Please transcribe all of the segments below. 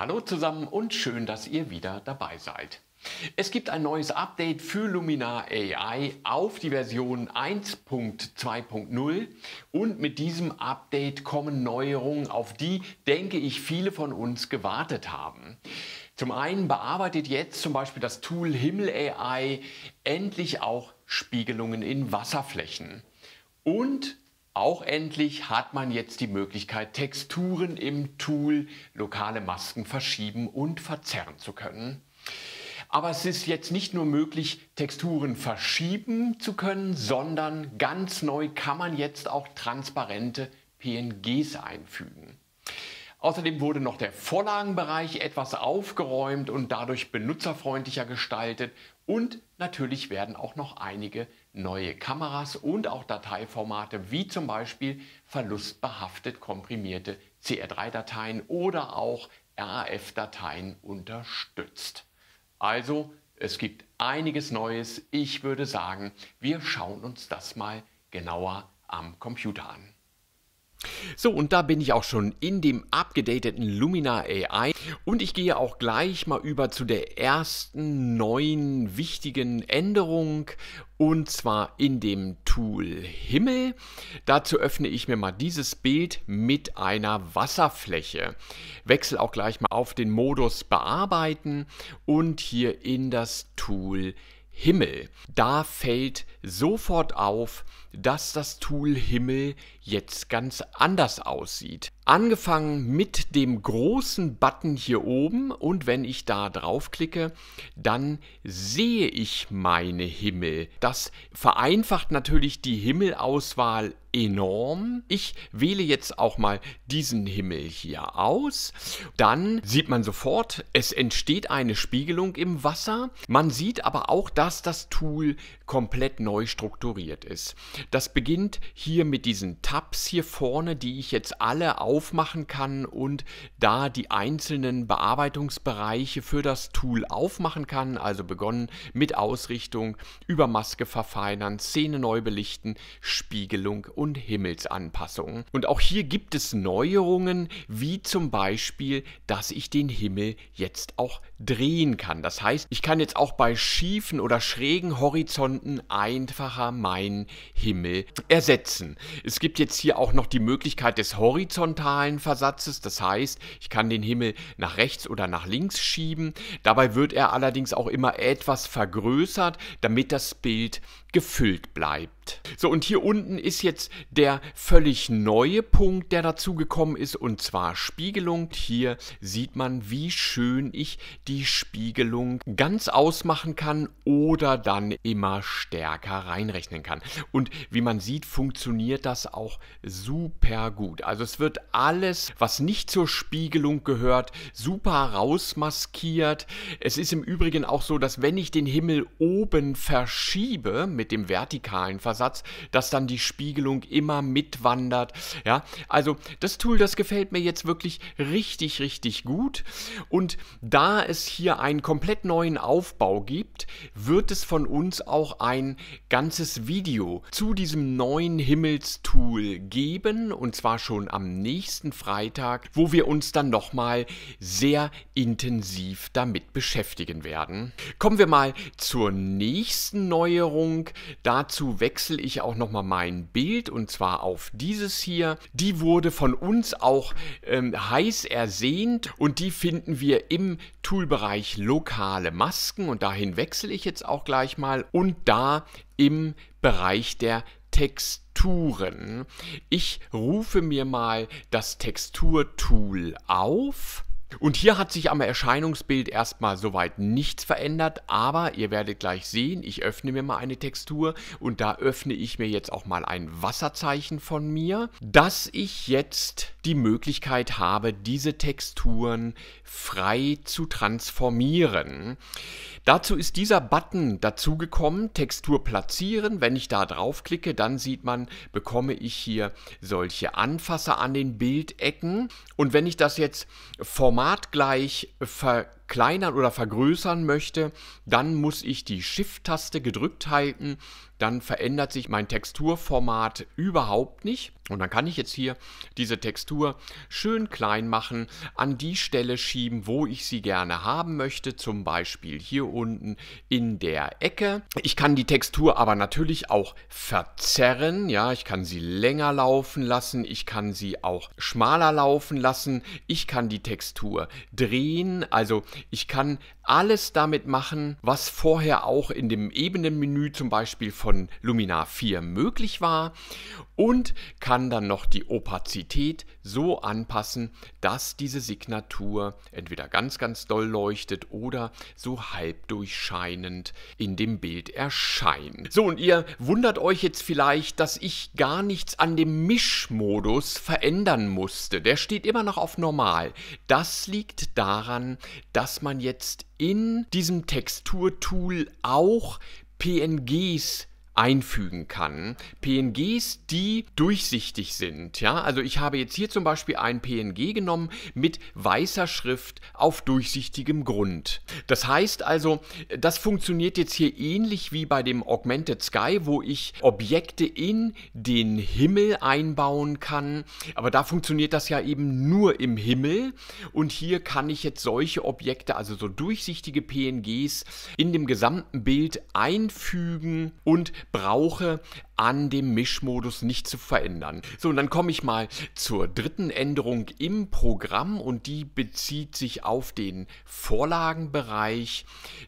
Hallo zusammen und schön, dass ihr wieder dabei seid. Es gibt ein neues Update für Luminar AI auf die Version 1.2.0 und mit diesem Update kommen Neuerungen, auf die, denke ich, viele von uns gewartet haben. Zum einen bearbeitet jetzt zum Beispiel das Tool Himmel AI endlich auch Spiegelungen in Wasserflächen. Und auch endlich hat man jetzt die Möglichkeit, Texturen im Tool lokale Masken verschieben und verzerren zu können. Aber es ist jetzt nicht nur möglich, Texturen verschieben zu können, sondern ganz neu kann man jetzt auch transparente PNGs einfügen. Außerdem wurde noch der Vorlagenbereich etwas aufgeräumt und dadurch benutzerfreundlicher gestaltet und natürlich werden auch noch einige neue Kameras und auch Dateiformate wie zum Beispiel verlustbehaftet komprimierte CR3-Dateien oder auch RAF-Dateien unterstützt. Also, es gibt einiges Neues. Ich würde sagen, wir schauen uns das mal genauer am Computer an. So, und da bin ich auch schon in dem abgedateten Lumina AI und ich gehe auch gleich mal über zu der ersten neuen wichtigen Änderung und zwar in dem Tool Himmel. Dazu öffne ich mir mal dieses Bild mit einer Wasserfläche. Wechsel auch gleich mal auf den Modus Bearbeiten und hier in das Tool Himmel. Himmel. Da fällt sofort auf, dass das Tool Himmel jetzt ganz anders aussieht. Angefangen mit dem großen Button hier oben und wenn ich da draufklicke, dann sehe ich meine Himmel. Das vereinfacht natürlich die Himmelauswahl enorm. Ich wähle jetzt auch mal diesen Himmel hier aus. Dann sieht man sofort, es entsteht eine Spiegelung im Wasser. Man sieht aber auch, dass das Tool komplett neu strukturiert ist. Das beginnt hier mit diesen Tabs hier vorne, die ich jetzt alle auf aufmachen kann und da die einzelnen Bearbeitungsbereiche für das Tool aufmachen kann. Also begonnen mit Ausrichtung, über Maske verfeinern, Szene neu belichten, Spiegelung und Himmelsanpassung. Und auch hier gibt es Neuerungen, wie zum Beispiel, dass ich den Himmel jetzt auch drehen kann. Das heißt, ich kann jetzt auch bei schiefen oder schrägen Horizonten einfacher meinen Himmel ersetzen. Es gibt jetzt hier auch noch die Möglichkeit des horizontalen vertikalen Versatzes, das heißt, ich kann den Himmel nach rechts oder nach links schieben. Dabei wird er allerdings auch immer etwas vergrößert, damit das Bild gefüllt bleibt. So, und hier unten ist jetzt der völlig neue Punkt, der dazugekommen ist, und zwar Spiegelung. Hier sieht man, wie schön ich die Spiegelung ganz ausmachen kann oder dann immer stärker reinrechnen kann. Und wie man sieht, funktioniert das auch super gut. Also es wird alles, was nicht zur Spiegelung gehört, super rausmaskiert. Es ist im Übrigen auch so, dass wenn ich den Himmel oben verschiebe, mit dem vertikalen Versatz, dass dann die Spiegelung immer mitwandert. Ja, also das Tool, das gefällt mir jetzt wirklich richtig, richtig gut. Und da es hier einen komplett neuen Aufbau gibt, wird es von uns auch ein ganzes Video zu diesem neuen Himmelstool geben und zwar schon am nächsten Freitag, wo wir uns dann nochmal sehr intensiv damit beschäftigen werden. Kommen wir mal zur nächsten Neuerung. Dazu wechsle ich auch nochmal mein Bild und zwar auf dieses hier. Die wurde von uns auch ähm, heiß ersehnt und die finden wir im Toolbereich lokale Masken und dahin wechsle ich jetzt auch gleich mal und da im Bereich der Texturen. Ich rufe mir mal das Texturtool auf und hier hat sich am Erscheinungsbild erstmal soweit nichts verändert, aber ihr werdet gleich sehen, ich öffne mir mal eine Textur und da öffne ich mir jetzt auch mal ein Wasserzeichen von mir, dass ich jetzt die Möglichkeit habe, diese Texturen frei zu transformieren. Dazu ist dieser Button dazugekommen, Textur platzieren. Wenn ich da draufklicke, dann sieht man, bekomme ich hier solche Anfasser an den Bildecken und wenn ich das jetzt formal formatgleich verkleinern oder vergrößern möchte, dann muss ich die Shift-Taste gedrückt halten dann verändert sich mein Texturformat überhaupt nicht. Und dann kann ich jetzt hier diese Textur schön klein machen, an die Stelle schieben, wo ich sie gerne haben möchte, zum Beispiel hier unten in der Ecke. Ich kann die Textur aber natürlich auch verzerren, ja, ich kann sie länger laufen lassen, ich kann sie auch schmaler laufen lassen, ich kann die Textur drehen, also ich kann alles damit machen, was vorher auch in dem Ebenenmenü zum Beispiel von von Luminar 4 möglich war und kann dann noch die Opazität so anpassen, dass diese Signatur entweder ganz, ganz doll leuchtet oder so halb durchscheinend in dem Bild erscheint. So, und ihr wundert euch jetzt vielleicht, dass ich gar nichts an dem Mischmodus verändern musste. Der steht immer noch auf normal. Das liegt daran, dass man jetzt in diesem Texturtool auch PNGs einfügen kann. PNGs, die durchsichtig sind. Ja? Also ich habe jetzt hier zum Beispiel ein PNG genommen mit weißer Schrift auf durchsichtigem Grund. Das heißt also, das funktioniert jetzt hier ähnlich wie bei dem Augmented Sky, wo ich Objekte in den Himmel einbauen kann. Aber da funktioniert das ja eben nur im Himmel. Und hier kann ich jetzt solche Objekte, also so durchsichtige PNGs, in dem gesamten Bild einfügen und brauche, an dem Mischmodus nicht zu verändern. So, und dann komme ich mal zur dritten Änderung im Programm und die bezieht sich auf den Vorlagenbereich,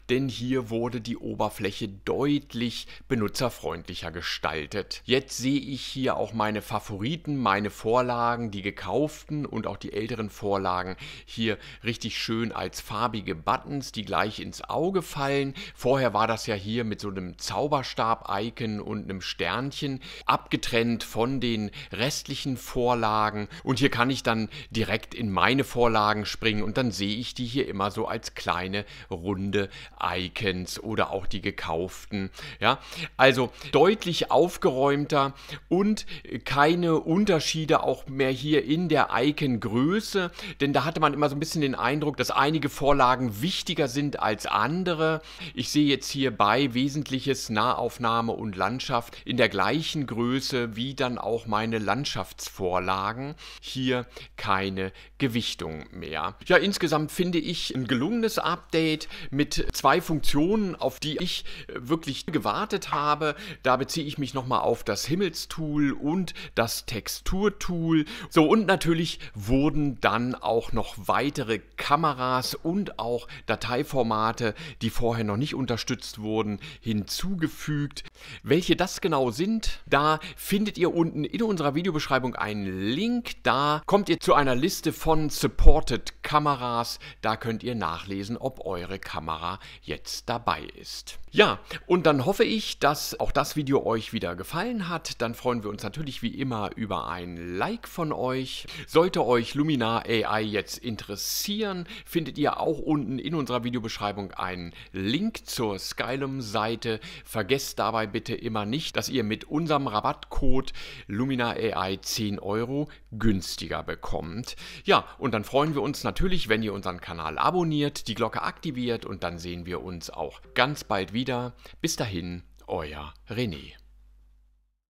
denn hier wurde die Oberfläche deutlich benutzerfreundlicher gestaltet. Jetzt sehe ich hier auch meine Favoriten, meine Vorlagen, die gekauften und auch die älteren Vorlagen hier richtig schön als farbige Buttons, die gleich ins Auge fallen. Vorher war das ja hier mit so einem Zauberstab-Icon Icon und einem Sternchen, abgetrennt von den restlichen Vorlagen. Und hier kann ich dann direkt in meine Vorlagen springen und dann sehe ich die hier immer so als kleine runde Icons oder auch die gekauften. Ja, also deutlich aufgeräumter und keine Unterschiede auch mehr hier in der Icon-Größe, denn da hatte man immer so ein bisschen den Eindruck, dass einige Vorlagen wichtiger sind als andere. Ich sehe jetzt hier bei wesentliches Nahaufnahme Name und Landschaft in der gleichen Größe wie dann auch meine Landschaftsvorlagen. Hier keine Gewichtung mehr. Ja, insgesamt finde ich ein gelungenes Update mit zwei Funktionen, auf die ich äh, wirklich gewartet habe. Da beziehe ich mich nochmal auf das Himmelstool und das Texturtool. So, und natürlich wurden dann auch noch weitere Kameras und auch Dateiformate, die vorher noch nicht unterstützt wurden, hinzugefügt. Welche das genau sind, da findet ihr unten in unserer Videobeschreibung einen Link. Da kommt ihr zu einer Liste von Supported Kameras. Da könnt ihr nachlesen, ob eure Kamera jetzt dabei ist. Ja, und dann hoffe ich, dass auch das Video euch wieder gefallen hat. Dann freuen wir uns natürlich wie immer über ein Like von euch. Sollte euch Luminar AI jetzt interessieren, findet ihr auch unten in unserer Videobeschreibung einen Link zur Skylum-Seite. Vergesst dabei bitte immer nicht, dass ihr mit unserem Rabattcode Lumina AI 10 Euro günstiger bekommt. Ja, und dann freuen wir uns natürlich, wenn ihr unseren Kanal abonniert, die Glocke aktiviert und dann sehen wir uns auch ganz bald wieder. Bis dahin, euer René.